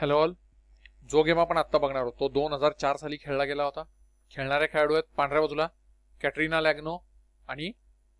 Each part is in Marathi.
हॅलो ऑल जो गेम आपण आत्ता बघणार आहोत तो दोन हजार चार साली खेळला गेला होता खेळणारे खेळाडू आहेत पांढऱ्या बाजूला कॅटरिना लॅग्नो आणि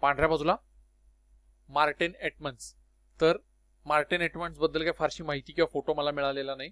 पांढऱ्या बाजूला मार्टेन एटमन्स तर मार्टेन बद्दल काही फारशी माहिती किंवा फोटो मला मिळालेला नाही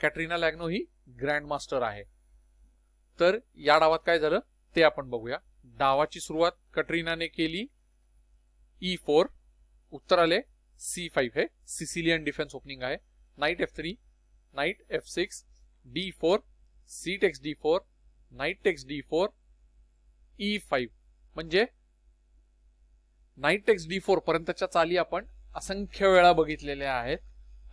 कॅटरीना लॅग्नो ही ग्रँड मास्टर आहे तर या डावात काय झालं ते आपण बघूया डावाची सुरुवात कॅटरीनाने केली ई e फोर उत्तर आले सी फाईव्ह हे सिसिलियन डिफेन्स ओपनिंग आहे knight f3, knight f6, d4, c takes d4, knight takes d4, e5 म्हणजे नाईट टेक्स डी फोर पर्यंतच्या चाली आपण असंख्य वेळा बघितलेल्या आहेत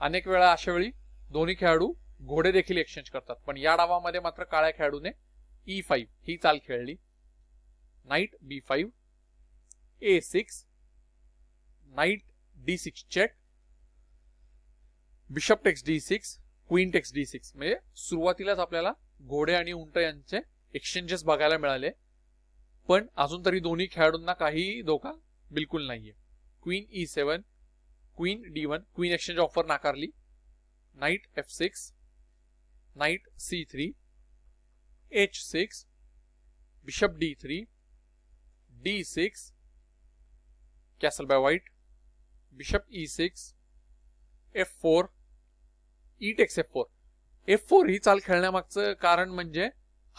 अनेक वेळा अशा वेळी दोन्ही खेळाडू घोडे देखील एक्सचेंज करतात पण या डावामध्ये मात्र काळ्या खेळाडूने ई e फाईव्ह ही चाल खेळली knight b five a six knight d six check bishop takes d six queen takes d six म्हणजे सुरुवातीलाच घोडे आणि उंट एक्सचेंजेस बघायला मिळाले पण अजून तरी दोन्ही खेळाडूंना काही धोका बिलकुल queen e seven queen d one queen exchange offer नाकारली knight f six knight c three h six bishop d three d six castle by white bishop e six f four e takes f four f four ही चाल खेळण्यामागचं कारण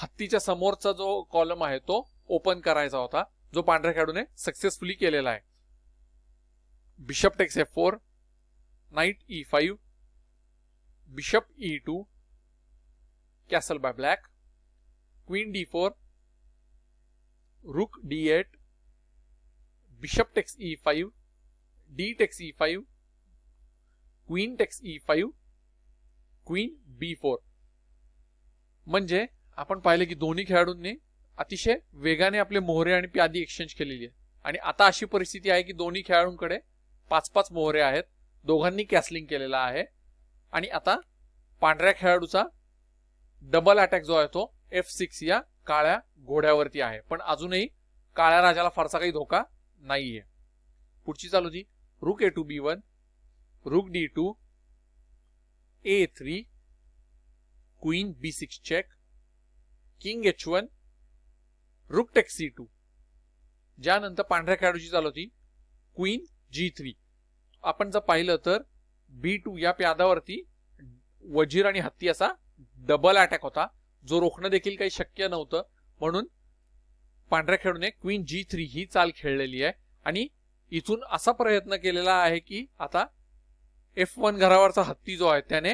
हत्ती समोर समोरचा जो कॉलम आहे तो ओपन करायचा होता जो पांढऱ्या खेळाडूने सक्सेसफुली केलेला आहे bishop takes f four knight e five bishop e two castle by black queen d four rook d eight bishop takes e five d takes e five queen takes e five queen b four म्हणजे आपण पाहिलं की दोन्ही खेळाडूंनी अतिशय वेगाने आपले मोहरे आणि प्यादी एक्सचेंज केलेली आहे आणि आता अशी परिस्थिती आहे की दोन्ही खेळाडूंकडे पाच पाच मोहरे आहेत दोघांनी कॅसलिंग केलेला आहे आणि आता पांढऱ्या खेळाडूचा डबल अटॅक जो आहे तो एफ सिक्स या काळ्या घोड्यावरती आहे पण अजूनही काळ्या राजाला फारसा काही धोका नाहीये पुढची चालू होती rook a two b one rook d two a3 queen b6 check king h one takes take two ज्यानंतर पांढऱ्या खेळाडूची चालू होती क्वीन जी थ्री आपण जर पाहिलं तर बी टू या प्यादावरती वजीर आणि हत्ती असा डबल अटॅक होता जो रोखणं देखील काही शक्य नव्हतं म्हणून पांढऱ्या खेळाडूने क्वीन जी थ्री ही चाल खेळलेली आहे आणि इथून असा प्रयत्न केलेला आहे की आता एफ वन घरावरचा हत्ती जो आहे त्याने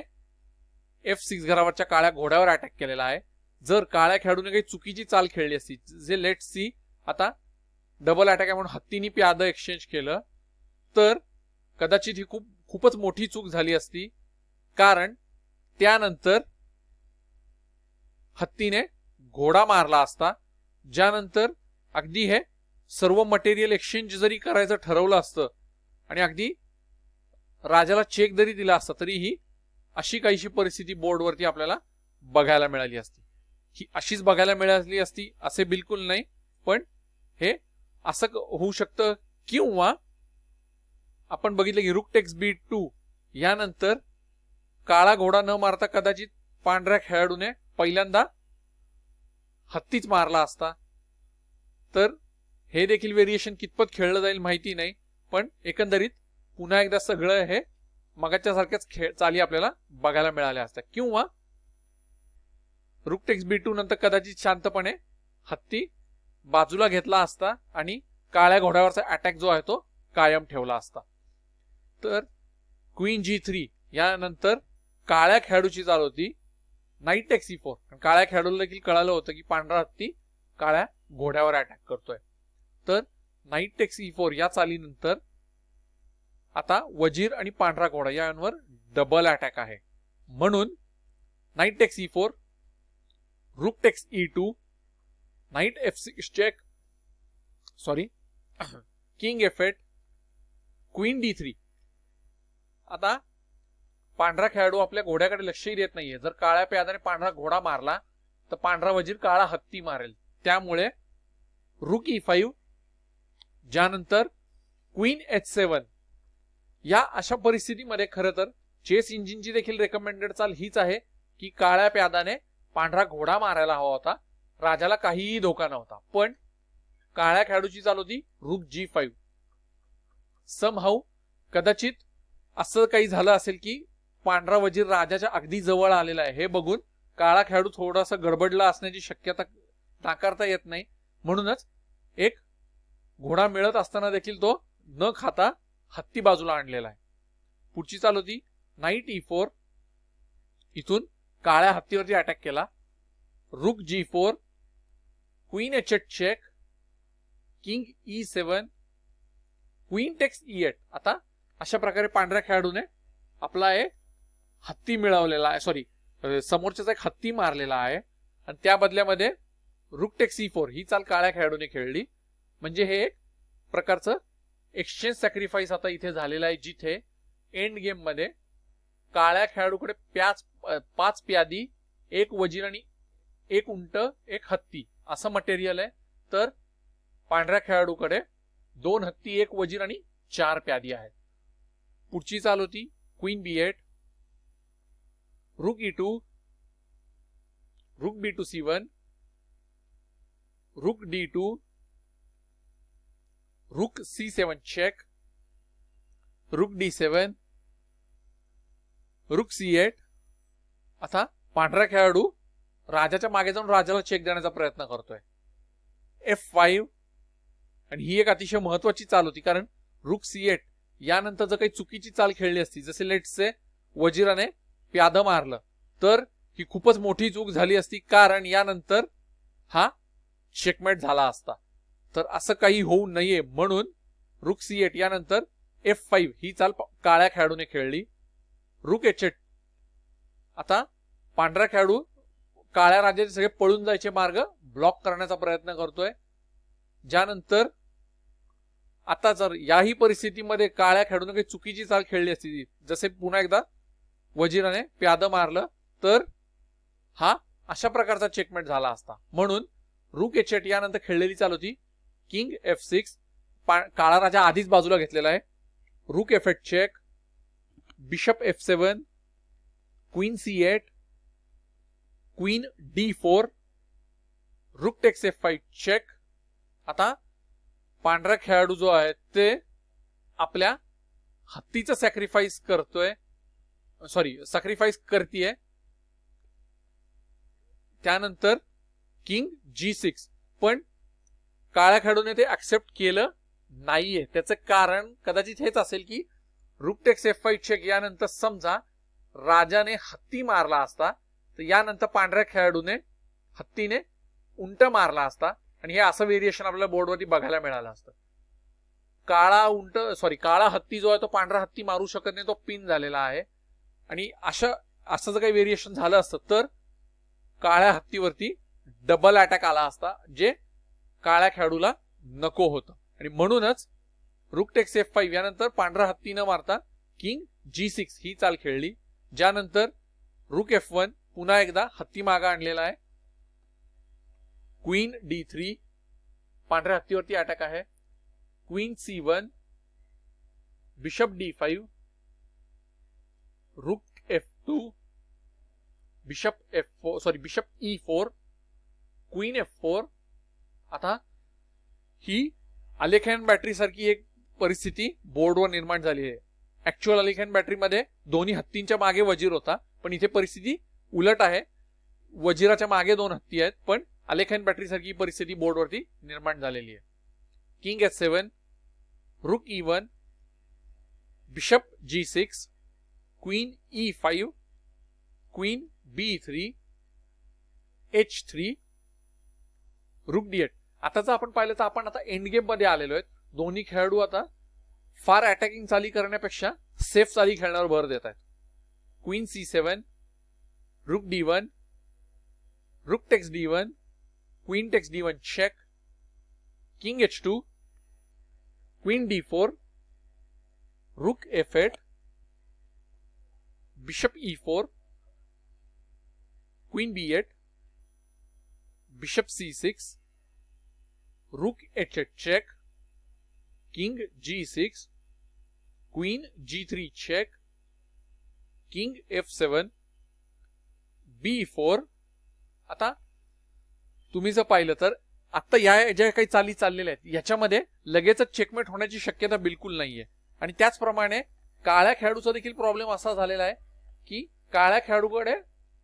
एफ सिक्स घरावरच्या काळ्या घोड्यावर अटॅक केलेला आहे जर काळ्या खेळाडूने काही चुकीची चाल खेळली असती जे लेट सी आता डबल अटॅक आहे म्हणून हत्तीनी प्यादं एक्सचेंज केलं तर कदाचित ही खूप खूपच मोठी चूक झाली असती कारण त्यानंतर हत्तीने घोडा मारला असता ज्यानंतर अगदी हे सर्व मटेरियल एक्सचेंज जरी करायचं ठरवलं असतं आणि अगदी राजाला चेक जरी दिला असता तरीही अशी काहीशी परिस्थिती बोर्डवरती आपल्याला बघायला मिळाली असती ही अशीच बघायला मिळाली असती असे बिलकुल नाही पण हे असं होऊ शकतं किंवा आपण बघितलं की रुकटेक्स बी टू यानंतर काळा घोडा न मारता कदाचित पांढऱ्या खेळाडूने पहिल्यांदा हत्तीच मारला असता तर हे देखील वेरिएशन कितपत खेळलं जाईल माहिती नाही पण एकंदरीत पुन्हा एकदा सगळं हे मगाच्या सारख्याच खेळ चाली आपल्याला बघायला मिळाल्या असत्या किंवा रुकटेक्स बी टू नंतर कदाचित शांतपणे हत्ती बाजूला घेतला असता आणि काळ्या घोड्यावरचा अटॅक जो आहे तो कायम ठेवला असता तर क्वीन जी थ्री यानंतर काळ्या खेळाडूची चाल होती नाईट टेक्सी फोर काळ्या खेळाडूला देखील कळालं होतं की पांढरा हत्ती काळ्या घोड्यावर अटॅक करतोय तर नाईट टेक्सी फोर या चालीनंतर आता वजीर आणि पांढरा घोडा यांवर डबल अटॅक आहे म्हणून knight takes e four rook takes e two knight f six check sorry king f eight queen d three आता पांढरा खेळाडू आपल्या घोड्याकडे लक्षही देत नाहीये जर काळ्या प्यादाने पांढरा घोडा मारला तर पांढरा वजीर काळा हत्ती मारेल त्यामुळे रुक ई फाईव्ह ज्यानंतर क्वीन एच सेवन या अशा परिस्थितीमध्ये खरं तर चेस इंजिनची देखील रेकमेंडेड चाल हीच आहे की काळ्या प्यादाने पांढरा घोडा मारायला हवा होता राजाला काहीही धोका नव्हता पण काळ्या खेळाडूची चाल होती रूप जी फाईव्ह सम हाऊ कदाचित असं काही झालं असेल की पांढरा वजीर राजाच्या अगदी जवळ आलेला आहे हे बघून काळा खेळाडू थोडासा गडबडला असण्याची शक्यता नाकारता येत नाही म्हणूनच एक घोडा मिळत असताना देखील तो न खाता हत्ती बाजूला आणलेला आहे पुढची चाल होती नाईट ई फोर इथून काळ्या हत्तीवरती अटॅक केला rook g four queen h eight check king e seven queen takes e eight आता अशा प्रकारे पांढऱ्या खेळाडूने आपला एक हत्ती मिळवलेला आहे सॉरी समोरच्याचा एक हत्ती मारलेला आहे आणि त्या बदल्यामध्ये रुक टेक्स ई फोर ही चाल काळ्या खेळाडूने खेळली म्हणजे हे एक प्रकारचं एक्सचेंज सॅक्रिफाईस आता इथे झालेला आहे जिथे एंड गेम मध्ये काळ्या खेळाडूकडे प्याच पाच प्यादी एक वजीर आणि एक उंट एक हत्ती असं मटेरियल आहे तर पांढऱ्या खेळाडूकडे दोन हत्ती एक वजीर आणि चार प्यादी आहेत पुढची चाल होती queen b eight rook e two rook b two c one rook d two seven check check, d seven rook c eight आता पांढरा खेळाडू राजाच्या मागे जाऊन राजाला चेक देण्याचा प्रयत्न करतोय एफ फाईव्ह आणि ही एक अतिशय महत्वाची चाल होती कारण रुक सी एट यानंतर जर काही चुकीची चाल खेळली असती जसे से वजीराने प्याद मारलं तर ही खूपच मोठी चूक झाली असती कारण यानंतर हा चेकमेट झाला असता तर असं काही होऊ नये म्हणून रुक सी एट यानंतर एफ फाईव्ह ही चाल काळ्या खेळाडूने खेळली रुक एच एट आता पांढरा खेळाडू काळ्या राजाचे सगळे पळून जायचे मार्ग ब्लॉक करण्याचा प्रयत्न करतोय ज्यानंतर आता जर याही परिस्थितीमध्ये काळ्या खेळाडूने काही चुकीची चाल खेळली असती जसे पुन्हा एकदा वजीराने प्याद मारलं तर हा अशा प्रकारचा चेकमेंट झाला असता म्हणून रुक एट यानंतर खेळलेली चाल होती किंग एफ सिक्स काळा राजा आधीच बाजूला घेतलेला आहे rook f eight check bishop f seven queen c eight queen d four rook takes f five check आता पांढरा खेळाडू जो आहे ते आपल्या हत्तीचं सॅक्रिफाईस करतोय सॉरी सॅक्रिफाईस करतीये त्यानंतर किंग जी सिक्स पण काळ्या खेळाडूने ते ऍक्सेप्ट केलं नाहीये त्याचं कारण कदाचित हेच असेल की रुपटेक्स एफ वाईट चेक यानंतर समजा राजाने हत्ती मारला असता तर यानंतर पांढऱ्या खेळाडूने हत्तीने उंट मारला असता आणि हे असं वेरिएशन आपल्याला बोर्डवरती बघायला मिळालं असतं काळा उंट सॉरी काळा हत्ती जो आहे तो पांढरा हत्ती मारू शकत नाही तो पिन झालेला आहे आणि अशा असं जर काही वेरिएशन झालं असतं तर काळ्या हत्तीवरती डबल अटॅक आला असता जे काळ्या खेळाडूला नको होतं आणि म्हणूनच टेक्स एफ फाईव्ह यानंतर पांढरा हत्ती न मारता किंग जी सिक्स ही चाल खेळली ज्यानंतर रुक एफ वन पुन्हा एकदा हत्ती मागा आणलेला आहे क्वीन डी थ्री पांढऱ्या हत्तीवरती अटॅक आहे queen c one bishop d five rook f two bishop f four sorry bishop e four queen f four आता ही बॅटरी सारखी एक परिस्थिती बोर्डवर निर्माण झाली आहे ऍक्च्युअल अलेखॅन बॅटरीमध्ये दोन्ही हत्तींच्या मागे वजीर होता पण इथे परिस्थिती उलट आहे वजीराच्या मागे दोन हत्ती आहेत पण बॅटरी सारखी परिस्थिती बोर्डवरती निर्माण झालेली आहे king s seven rook e one bishop g six queen e five queen b three h three rook d eight आता जो आपण पाहिलं तर आपण आता एंड गेम मध्ये आए आहेत खेलाड़ू आता फार अटैकिंग चाली करण्यापेक्षा सेफ चाली खेळण्यावर भर देता है queen c seven rook d one rook takes d one queen takes d one check king h two queen d four rook f eight bishop e four queen b eight bishop c6, rook h8 check, six queen g three check king f seven b four आता तुम्ही जर पाहिलं तर आता या ज्या काही चाली चाललेल्या आहेत याच्यामध्ये लगेचच चेकमेट होण्याची शक्यता बिलकुल नाहीये आणि त्याचप्रमाणे काळ्या खेळाडूचा देखील प्रॉब्लेम असा झालेला आहे की काळ्या खेळाडूकडे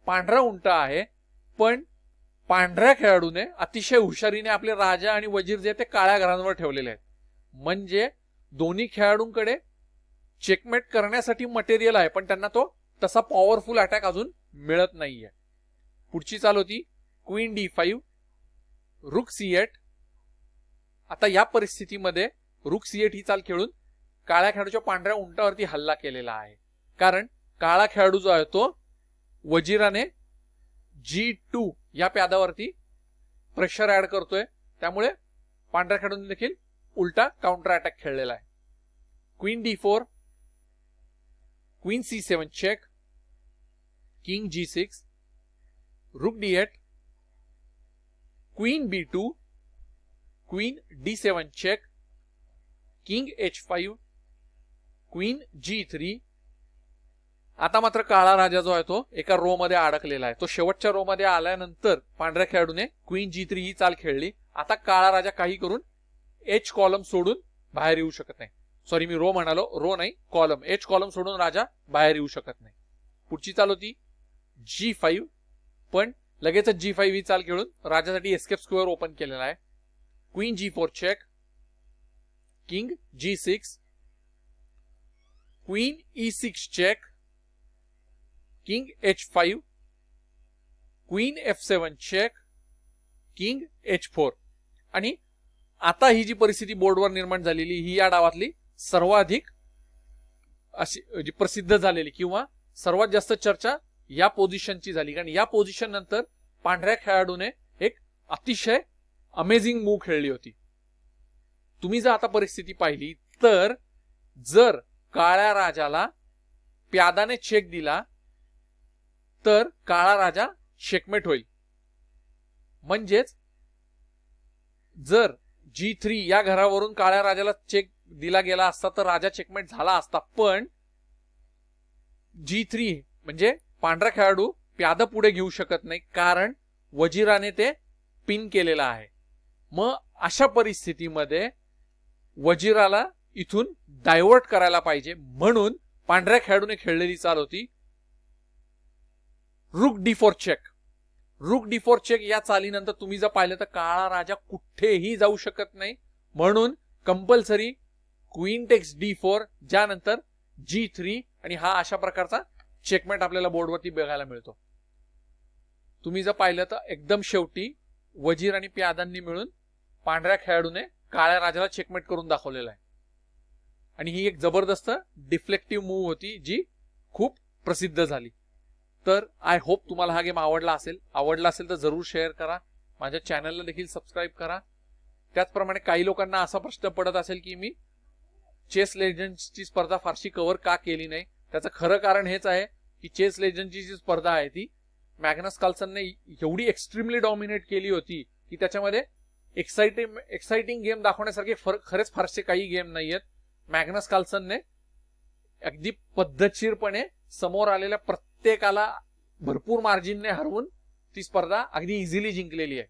पांढरा उंटा आहे पण पांढऱ्या खेळाडूने अतिशय हुशारीने आपले राजा आणि वजीर जे ते काळ्या घरांवर ठेवलेले आहेत म्हणजे दोन्ही खेळाडूंकडे चेकमेट करण्यासाठी मटेरियल आहे पण त्यांना तो तसा पॉवरफुल अटॅक अजून मिळत नाहीये पुढची चाल होती queen d five rook c eight आता या परिस्थितीमध्ये रुक सी एट ही चाल खेळून काळ्या खेळाडूच्या पांढऱ्या उंटावरती हल्ला केलेला आहे कारण काळा खेळाडू जो आहे तो वजीराने जी टू या प्यादावरती प्रेशर ऍड करते त्यामुळे पांढऱ्या खेळाडून देखील काउंटर अटैक खेल आहे queen d four queen c seven check king जी six rook d eight queen b two queen d seven check king h five queen g three आता मात्र काळा राजा जो आहे तो एका रो मध्ये अडकलेला आहे तो शेवटच्या रो मध्ये आल्यानंतर पांढऱ्या खेळाडूने क्वीन जी थ्री ही चाल खेळली आता काळा राजा काही करून एच कॉलम सोडून बाहेर येऊ शकत नाही सॉरी मी रो म्हणालो रो नाही कॉलम एच कॉलम सोडून राजा बाहेर येऊ शकत नाही पुढची चाल होती जी फाईव्ह पण लगेच जी फाईव्ह ही चाल खेळून राजासाठी एस्केप स्क्वेअर ओपन केलेला आहे queen G four check king जी six queen E six check king H five queen F seven check king H four आणि आता ही जी परिस्थिती बोर्डवर निर्माण झालेली ही या डावातली सर्वाधिक अशी जी प्रसिद्ध झालेली किंवा सर्वात जास्त चर्चा या पोझिशनची झाली कारण या पोझिशन नंतर पांढऱ्या खेळाडूने एक अतिशय अमेझिंग मूव खेळली होती तुम्ही जर आता परिस्थिती पाहिली तर जर काळ्या राजाला प्यादाने चेक दिला तर काळा राजा शेकमेट होईल म्हणजेच जर जी थ्री या घरावरून काळ्या राजाला चेक दिला गेला असता तर राजा चेकमेट झाला असता पण जी थ्री म्हणजे पांढरा खेळाडू प्याद पुढे घेऊ शकत नाही कारण वजीराने ते पिन केलेला आहे मग अशा परिस्थितीमध्ये वजीराला इथून डायव्हर्ट करायला पाहिजे म्हणून पांढऱ्या खेळाडूने खेळलेली चाल होती rook D four check rook D four check या चालीनंतर तुम्ही जर पाहिलं तर काळा राजा कुठेही जाऊ शकत नाही म्हणून कंपल्सरी टेक्स डी फोर ज्यानंतर जी थ्री आणि हा अशा प्रकारचा चेकमेंट आपल्याला बोर्डवरती बघायला मिळतो तुम्ही जर पाहिलं तर एकदम शेवटी वजीर आणि प्यादांनी मिळून पांढऱ्या खेळाडूने काळ्या राजाला चेकमेंट करून दाखवलेला आहे आणि ही एक जबरदस्त डिफ्लेक्टिव्ह मूव्ह होती जी खूप प्रसिद्ध झाली तर आय होप तुम्हाला हा गेम आवडला असेल आवडला असेल तर जरूर शेअर करा माझ्या चॅनलला देखील सबस्क्राईब करा त्याचप्रमाणे काही लोकांना असा प्रश्न पडत असेल की मी चेस लेजंडची स्पर्धा फारशी कव्हर का केली नाही त्याचं खरं कारण हेच आहे की चेस लेजंडची जी स्पर्धा आहे ती मॅग्नस कार्लसनने एवढी एक्स्ट्रीमली डॉमिनेट केली होती की त्याच्यामध्ये एक्साइटिंग एक्साइटिंग गेम दाखवण्यासारखे फर खरेच फारसे काही गेम नाही आहेत मॅग्नस कार्लसनने अगदी पद्धतशीरपणे समोर आलेल्या प्रत्येक प्रत्येकाला भरपूर मार्जिनने हरवून ती स्पर्धा अगदी इझिली जिंकलेली आहे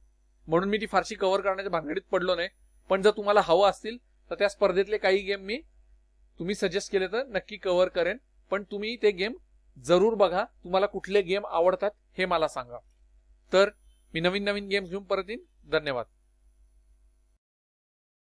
म्हणून मी ती फारशी कव्हर करण्याच्या भांगडीत पडलो नाही पण जर तुम्हाला हवं असतील तर त्या स्पर्धेतले काही गेम मी तुम्ही सजेस्ट केले तर नक्की कव्हर करेन पण तुम्ही ते गेम जरूर बघा तुम्हाला कुठले गेम आवडतात हे मला सांगा तर मी नवीन नवीन गेम्स घेऊन परत येईन धन्यवाद